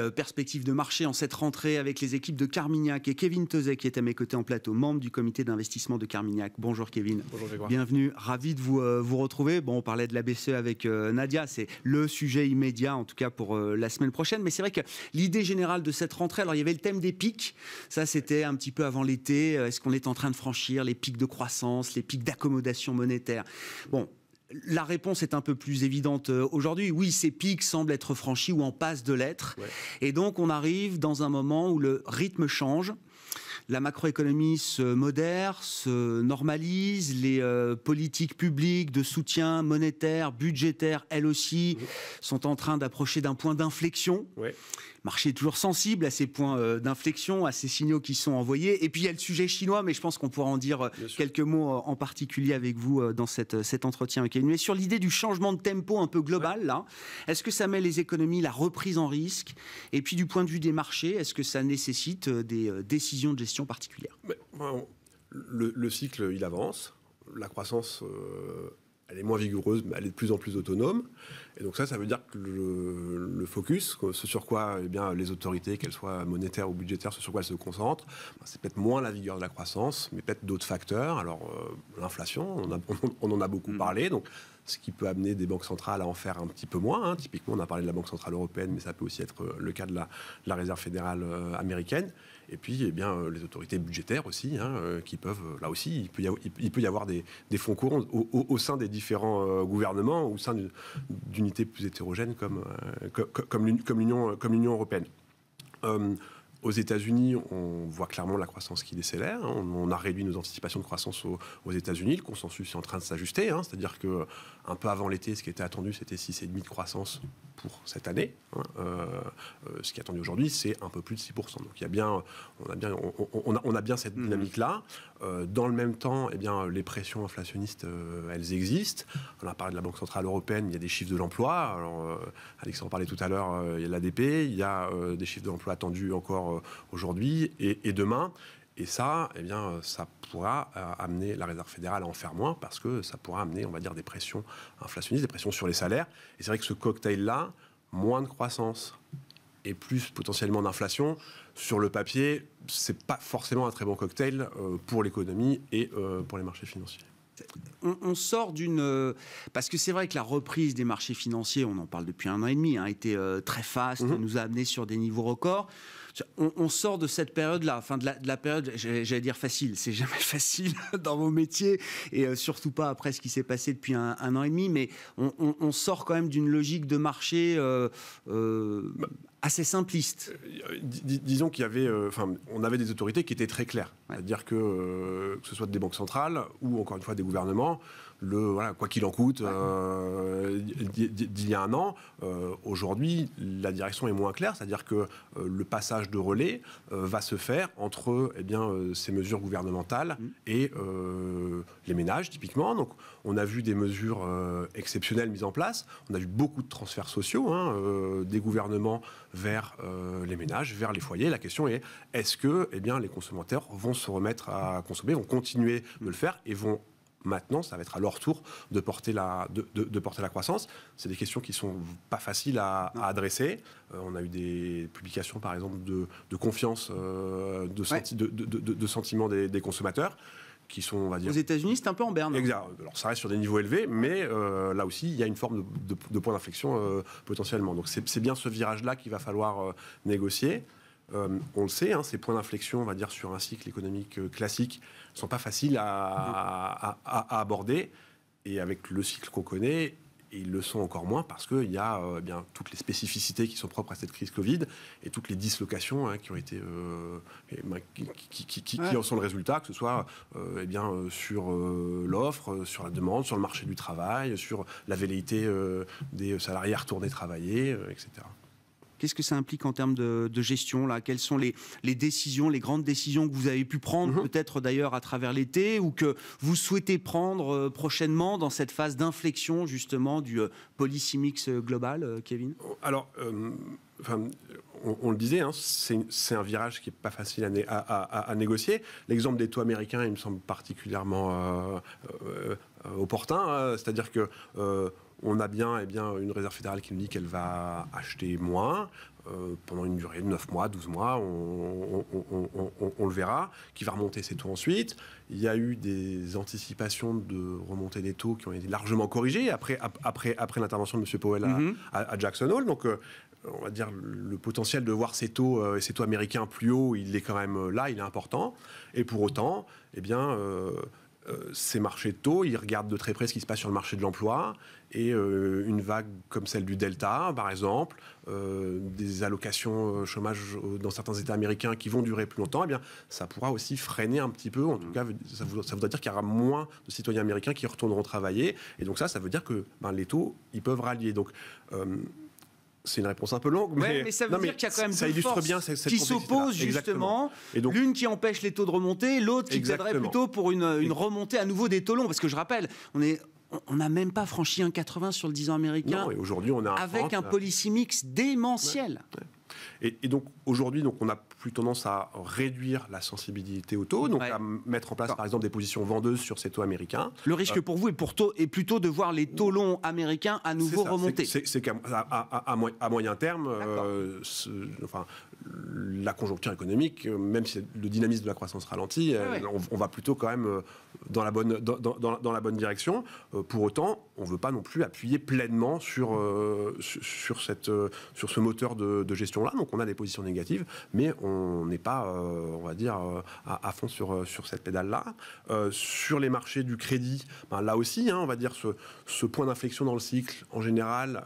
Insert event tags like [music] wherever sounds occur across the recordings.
Euh, perspective perspectives de marché en cette rentrée avec les équipes de Carmignac et Kevin Tezet qui est à mes côtés en plateau, membre du comité d'investissement de Carmignac. Bonjour Kevin. Bonjour Bienvenue, ravi de vous, euh, vous retrouver. Bon, on parlait de la BCE avec euh, Nadia, c'est le sujet immédiat en tout cas pour la semaine prochaine, mais c'est vrai que l'idée générale de cette rentrée, alors il y avait le thème des pics, ça c'était un petit peu avant l'été, est-ce qu'on est en train de franchir les pics de croissance, les pics d'accommodation monétaire Bon, la réponse est un peu plus évidente euh, aujourd'hui. Oui, ces pics semblent être franchis ou en passe de l'être. Et donc, on arrive dans un moment où le rythme change la macroéconomie se modère, se normalise, les euh, politiques publiques de soutien monétaire, budgétaire, elles aussi, sont en train d'approcher d'un point d'inflexion. marché est toujours sensible à ces points euh, d'inflexion, à ces signaux qui sont envoyés. Et puis il y a le sujet chinois, mais je pense qu'on pourra en dire euh, quelques mots en particulier avec vous dans cette, cet entretien. Mais sur l'idée du changement de tempo un peu global, là, est-ce que ça met les économies, la reprise en risque Et puis du point de vue des marchés, est-ce que ça nécessite des décisions de gestion particulière. le, cycle, il avance. La croissance, euh, elle est moins vigoureuse, mais elle est de plus en plus autonome. Et donc ça, ça veut dire que le, focus, ce sur quoi eh bien, les autorités, qu'elles soient monétaires ou budgétaires, ce sur quoi elles se concentrent, ben, c'est peut-être moins la vigueur de la croissance, mais peut-être d'autres facteurs. Alors euh, l'inflation, on, [laughs] on, en a beaucoup mm. parlé, donc ce qui peut amener des banques centrales à en faire un petit peu moins. Hein. Typiquement, on a parlé de la Banque centrale européenne, mais ça peut aussi être euh, le cas de la, de la Réserve fédérale américaine. Et puis, eh bien, euh, les autorités budgétaires aussi, hein, euh, qui peuvent, euh, là aussi, il peut y avoir, des, fonds courants au, sein des différents gouvernements, au sein d'unités plus hétérogènes comme, l'Union européenne. Aux États-Unis, on voit clairement la croissance qui décélère. Hein. On, a réduit nos anticipations de croissance aux, États-Unis. Le consensus est en train de s'ajuster. Hein. C'est-à-dire que un peu avant l'été, ce qui était attendu, c'était 6,5 de croissance pour cette année. Hein. Euh, euh, ce qui est attendu aujourd'hui, c'est un peu plus de 6%. Donc il y a bien, on a bien, on, on a bien cette mhm. dynamique-là. Euh, dans le même temps, eh bien, les pressions inflationnistes, euh, elles existent. On a parlé de la Banque Centrale Européenne, il y a des chiffres de l'emploi. Alors, euh, Alexandre parlait tout à l'heure, il y a l'ADP, il y a des chiffres de l'emploi attendus encore aujourd'hui et, et demain. Et ça, eh bien, ça pourra amener la Réserve fédérale à en faire moins parce que ça pourra amener, on va dire, des pressions inflationnistes, des pressions sur les salaires. Et c'est vrai que ce cocktail-là, moins de croissance, et plus potentiellement d'inflation, sur le papier, c'est pas forcément un très bon cocktail euh, pour l'économie et euh, pour les marchés financiers. On, sort d'une... Euh, parce que c'est vrai que la reprise des marchés financiers, on en parle depuis un an et demi, a hein, été très faste, mhm. nous a amené sur des niveaux records. On, sort de cette période-là, enfin de la, période, j'allais dire facile, c'est jamais [laughs] facile dans vos métiers, et surtout pas après ce qui s'est passé depuis un, an et demi, mais on, sort quand même d'une logique de marché euh, bah, assez simpliste. Euh, disons qu'il y avait, euh, enfin, on avait des autorités qui étaient très claires, à dire que euh, que ce soit des banques centrales ou encore une fois des gouvernements, le voilà, quoi qu'il en coûte euh, d'il y a un an. Euh, aujourd'hui, la direction est moins claire, c'est-à-dire que euh, le passage de relais va se faire entre eh bien, ces mesures gouvernementales mmh. et les ménages, typiquement. Donc, on a vu des mesures exceptionnelles mises en place, on a vu beaucoup de transferts sociaux hein, des gouvernements vers les ménages, vers les foyers. La question est est-ce que eh bien, les consommateurs vont se remettre à consommer, vont continuer de le faire et vont maintenant, ça va être à leur tour de porter la, de, porter la croissance. C'est des questions qui ne sont pas faciles à, adresser. Euh, on a eu des publications, par exemple, de, confiance, euh, de, sentiments sentiment des, consommateurs. Qui sont, on Aux États-Unis, c'est un peu en berne. Hein. Exact. Alors, ça reste sur des niveaux élevés, mais euh, là aussi, il y a une forme de, point d'inflexion potentiellement. Donc, c'est bien ce virage-là qu'il va falloir négocier. Euh, on le sait, hein, ces points d'inflexion, on va dire, sur un cycle économique euh, classique, sont pas faciles mm. à, aborder. Et avec le cycle qu'on connaît, ils le sont encore moins parce qu'il y a euh, eh bien toutes les spécificités qui sont propres à cette crise Covid et toutes les dislocations hein, qui ont été ben, qui, en sont le résultat, que ce soit eh bien sur l'offre, sur la demande, sur le marché du travail, sur la velléité des salariés à retourner travailler, etc. Qu'est-ce que ça implique en termes de, gestion là Quelles sont les, les, décisions, les grandes décisions que vous avez pu prendre, mhm. peut-être d'ailleurs à travers l'été, ou que vous souhaitez prendre euh, prochainement dans cette phase d'inflexion justement du euh, policy mix euh, global, Kevin oh, Alors, enfin, on, le disait, hein, c'est un virage qui n'est pas facile à, négocier. L'exemple des taux américains, il me semble particulièrement opportun, hein, c'est-à-dire que on a bien, et eh bien une réserve fédérale qui nous dit qu'elle va acheter moins. Euh, pendant une durée de 9 mois, 12 mois, on, le verra, qui va remonter ses taux ensuite. Il y a eu des anticipations de remontée des taux qui ont été largement corrigées après, après, après l'intervention de M. Powell à, mhm. Jackson Hole. Donc, euh, on va dire le potentiel de voir ces taux, euh, ces taux américains plus haut, il est quand même là, il est important. Et pour autant, eh bien, euh, ces marchés de taux, ils regardent de très près ce qui se passe sur le marché de l'emploi et euh, une vague comme celle du Delta, par exemple, euh, des allocations chômage dans certains États américains qui vont durer plus longtemps, eh bien, ça pourra aussi freiner un petit peu. En tout cas, mm. ça, voudrait ça dire qu'il y aura moins de citoyens américains qui retourneront travailler. Et donc ça, ça veut dire que ben, les taux, ils peuvent rallier. Donc c'est une réponse un peu longue, mais, ça veut dire qu'il y a quand même deux bien qui s'opposent justement. L'une qui empêche les taux de remonter, l'autre qui aiderait plutôt pour une, remontée à nouveau des taux longs. Parce que je rappelle, on est on n'a même pas franchi un 80 sur le 10 ans américain. aujourd'hui, on a avec un policy mix démentiel. Et, donc aujourd'hui, donc on a plus tendance à réduire la sensibilité au taux, donc à mettre en place par exemple des positions vendeuses sur ces taux américains. Le risque euh, pour vous est, plutôt de voir les taux longs américains à nouveau remonter. C'est qu'à à, moyen terme, euh, la conjoncture économique, euh, même si le dynamisme de la croissance ralentit, euh, on, va plutôt quand même euh, dans la bonne, dans, la bonne direction. Pour autant, on ne veut pas non plus appuyer pleinement sur, sur, cette, sur ce moteur de, gestion-là. Donc on a des positions négatives, mais on n'est pas, on va dire, à, fond sur, sur cette pédale-là. sur les marchés du crédit, ben, là aussi, hein, on va dire, ce, ce point d'inflexion dans le cycle, en général,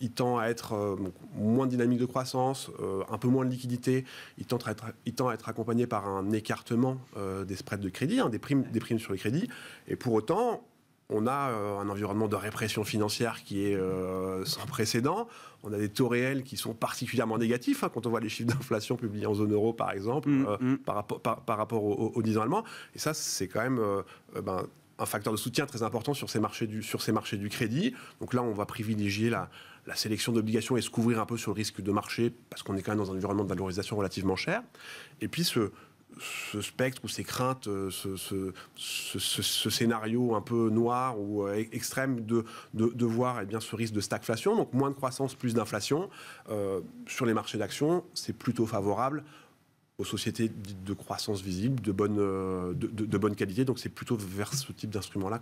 il tend à être euh, moins dynamique de croissance, euh, un peu moins de liquidité, il tend à être, il tend à être accompagné par un écartement euh, des spreads de crédit, hein, des, primes, des primes sur les crédits. Et pour autant, on a un environnement de répression financière qui est sans précédent. On a des taux réels qui sont particulièrement négatifs hein, quand on voit les chiffres d'inflation publiés en zone euro, par exemple, mm, mm. par, rapport, par, rapport aux au, 10 ans allemands. Et ça, c'est quand même ben, un facteur de soutien très important sur ces marchés du, sur ces marchés du crédit. Donc là, on va privilégier la, sélection d'obligations et se couvrir un peu sur le risque de marché, parce qu'on est quand même dans un environnement de valorisation relativement cher. Et puis ce, spectre ou ces craintes, euh, ce, scénario un peu noir ou euh, e-, extrême de, voir eh bien, ce risque de stagflation, donc moins de croissance, plus d'inflation, euh, sur les marchés d'actions, c'est plutôt favorable aux sociétés de croissance visible, de bonne, euh, de, bonne qualité. Donc c'est plutôt vers ce type d'instrument-là,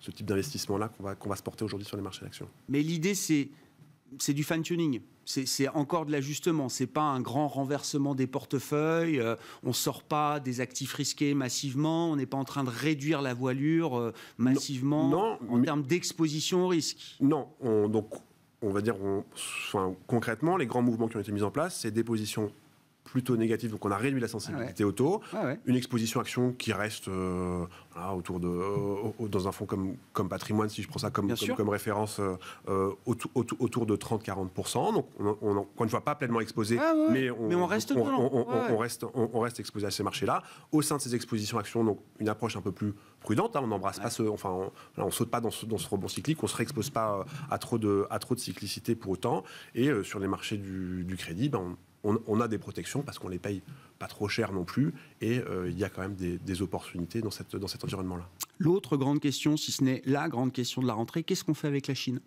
ce type d'investissement-là qu'on va, qu'on va se porter aujourd'hui sur les marchés d'action. Mais l'idée, c'est, c'est du fine-tuning. C'est encore de l'ajustement. C'est pas un grand renversement des portefeuilles. Euh, on sort pas des actifs risqués massivement. On n'est pas en train de réduire la voilure euh, massivement non, en termes d'exposition au risque. Non, on, donc on va dire, on, enfin, concrètement, les grands mouvements qui ont été mis en place, c'est des positions plutôt négatif, donc on a réduit la sensibilité auto au taux. Une exposition action qui reste euh, autour de, dans un fonds comme, comme patrimoine, si je prends ça comme, comme, référence, euh, euh, autour, de 30-40%. Donc on ne voit pas pleinement exposé, ah, mais, on, reste on, reste, exposé à ces marchés-là. Au sein de ces expositions actions, donc une approche un peu plus prudente, hein, on n'embrasse pas ce, enfin on, saute pas dans ce, dans ce rebond cyclique, on se réexpose pas à trop de, à trop de cyclicité pour autant. Et sur les marchés du, crédit, ben, on on, a des protections parce qu'on les paye pas trop cher non plus, et euh, il y a quand même des, opportunités dans cet environnement-là. L'autre grande question, si ce n'est la grande question de la rentrée, qu'est-ce qu'on fait avec la Chine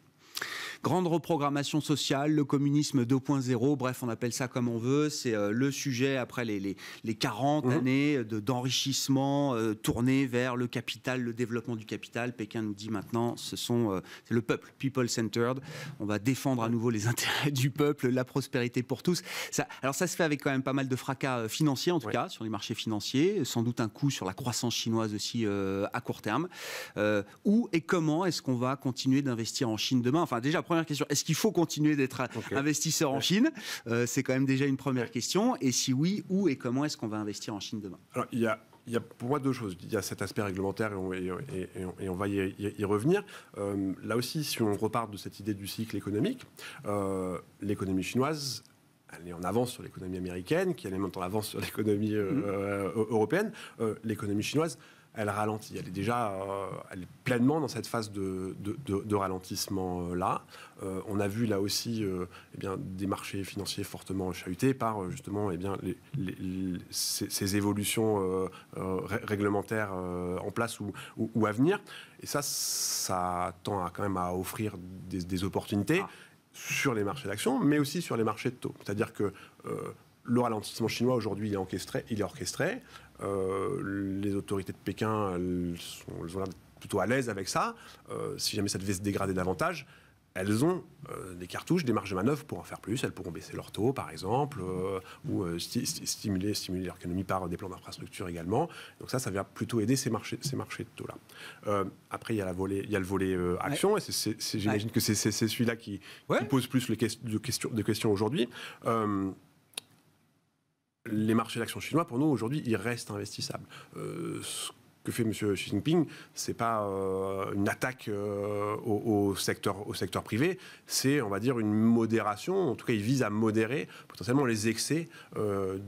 Grande reprogrammation sociale, le communisme 2.0, bref, on appelle ça comme on veut. C'est euh, le sujet après les, les, les 40 mmh. années d'enrichissement de, euh, tourné vers le capital, le développement du capital. Pékin nous dit maintenant, ce sont euh, le peuple, people-centered. On va défendre à nouveau les [laughs] intérêts du peuple, la prospérité pour tous. Ça, alors ça se fait avec quand même pas mal de fracas financiers, en tout cas, sur les marchés financiers. Sans doute un coup sur la croissance chinoise aussi à court terme. où et comment est-ce qu'on va continuer d'investir en Chine demain Enfin, déjà, première question, est-ce qu'il faut continuer d'être investisseur en Chine euh, C'est quand même déjà une première question. Et si oui, où et comment est-ce qu'on va investir en Chine demain il y a pour moi deux choses. Il y a cet aspect réglementaire et on, va y, revenir. Euh, là aussi, si on repart de cette idée du cycle économique, euh, l'économie chinoise, elle est en avance sur l'économie américaine, qui est en avance sur l'économie mm-hmm. européenne. l'économie chinoise, elle ralentit. Elle est déjà euh, pleinement dans cette phase de, ralentissement euh, là. Euh, on a vu là aussi eh bien, des marchés financiers fortement chahutés par justement eh bien, les, ces, évolutions réglementaires en place ou, à venir. Et ça, ça tend à, quand même à offrir des, opportunités ah. sur les marchés d'actions, mais aussi sur les marchés de taux. C'est-à-dire que le ralentissement chinois aujourd'hui, est Il est orchestré. Euh, les autorités de Pékin elles sont, ont l'air plutôt à l'aise avec ça. Euh, si jamais ça devait se dégrader davantage, elles ont euh, des cartouches, des marges de manœuvre pour en faire plus. Elles pourront baisser leur taux, par exemple, ou stimuler, stimuler leur économie par des plans d'infrastructure également. Donc ça, ça vient plutôt aider ces marchés, ces marchés de taux-là. après, il y a, la il y a le volet action, et j'imagine que c'est celui-là qui, pose plus de questions aujourd'hui les marchés d'actions chinois, pour nous, aujourd'hui, ils restent investissables. Euh, ce que fait M. Xi Jinping, c'est pas euh, une attaque euh, au, secteur, au secteur privé, c'est, on va dire, une modération. En tout cas, il vise à modérer potentiellement les excès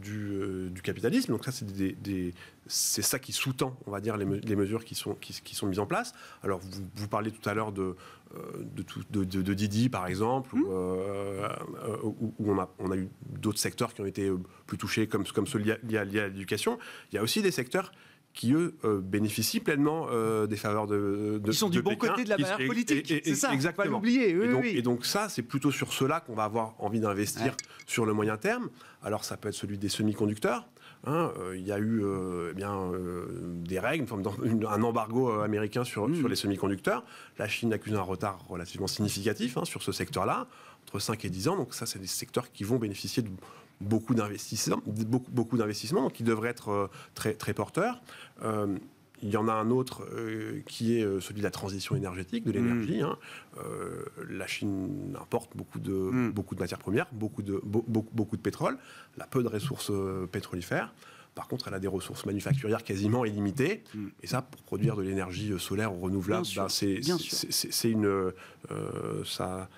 du, capitalisme. Donc ça, c'est des, c'est ça qui sous-tend, on va dire, les, mesures qui sont, qui, sont mises en place. Alors, vous, vous parlez tout à l'heure de, euh, de, tout, Didi, par exemple, où, hmm. euh, euh, on, a, eu d'autres secteurs qui ont été plus touchés, comme, comme ceux liés à, l'éducation. Il y a aussi des secteurs qui, eux, bénéficient pleinement des faveurs de, de Ils sont du bon côté de la politique, c'est ça, exactement. et, donc ça, c'est plutôt sur cela qu'on va avoir envie d'investir sur le moyen terme. Alors ça peut être celui des semi-conducteurs, Hein, euh, il y a eu euh, eh bien, euh, des règles, un embargo américain sur, hmm. sur les semi-conducteurs. La Chine accuse un retard relativement significatif hein, sur ce secteur-là, entre 5 et 10 ans. Donc ça, c'est des secteurs qui vont bénéficier de beaucoup d'investissements, beaucoup, qui devraient être très, très porteurs. Il y en a un autre euh, qui est euh, celui de la transition énergétique, de mm. l'énergie. Hein. Euh, la Chine importe beaucoup de, mm. beaucoup de matières premières, beaucoup de, beaucoup de pétrole. Elle a peu de ressources pétrolifères. Par contre, elle a des ressources manufacturières quasiment illimitées. Mm. Et ça, pour produire de l'énergie solaire ou renouvelable, ben, c'est une. ça,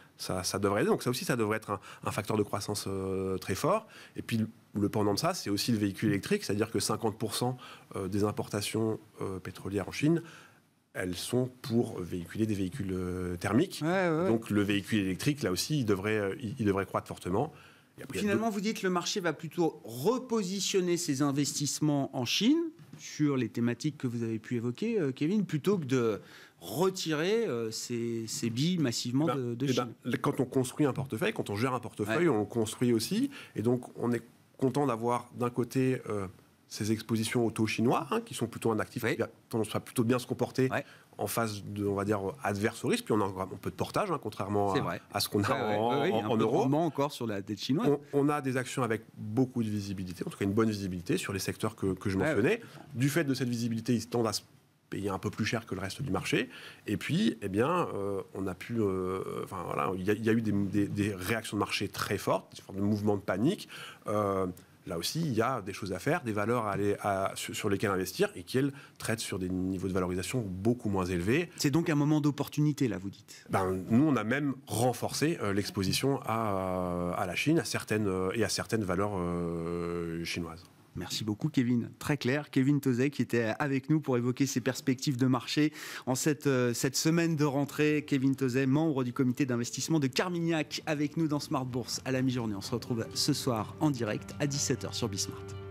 ça, devrait Donc ça aussi, ça devrait être un, facteur de croissance euh, très fort. Et puis le pendant de ça, c'est aussi le véhicule électrique, c'est-à-dire que 50% euh, des importations euh, pétrolières en Chine elles sont pour véhiculer des véhicules thermiques. Donc le véhicule électrique, là aussi, il devrait, il devrait croître fortement. Finalement, vous dites que le marché va plutôt repositionner ses investissements en Chine sur les thématiques que vous avez pu évoquer, euh, Kevin, plutôt que de retirer euh, ces, ces, billes massivement eh ben, de, eh ben, quand on construit un portefeuille, quand on gère un portefeuille, on construit aussi. Et donc, on est content d'avoir d'un côté euh, ces expositions auto-chinois, hein, qui sont plutôt un actif, oui. qui tendance à plutôt bien se comporter en face de, on va dire, adverse au risque. Puis on a un peu de portage, hein, contrairement à, ce qu'on a en, oui, encore sur la dette chinoise. On, a des actions avec beaucoup de visibilité, en tout cas une bonne visibilité sur les secteurs que, je mentionnais. Du fait de cette visibilité, ils tendent à se payer un peu plus cher que le reste du marché. Et puis, eh bien, euh, on a pu. Euh, enfin, voilà, il y, a eu des, réactions de marché très fortes, des mouvements de panique. Euh, là aussi, il y a des choses à faire, des valeurs sur lesquelles investir et qu'elles traitent sur des niveaux de valorisation beaucoup moins élevés. C'est donc un moment d'opportunité, là, vous dites ben, Nous, on a même renforcé euh, l'exposition à, la Chine euh, et à certaines valeurs euh, chinoises. Merci beaucoup, Kevin. Très clair. Kevin Tozet qui était avec nous pour évoquer ses perspectives de marché en cette, euh, semaine de rentrée. Kevin Toze, membre du comité d'investissement de Carmignac, avec nous dans Smart Bourse à la mi-journée. On se retrouve ce soir en direct à 17h sur Bismart.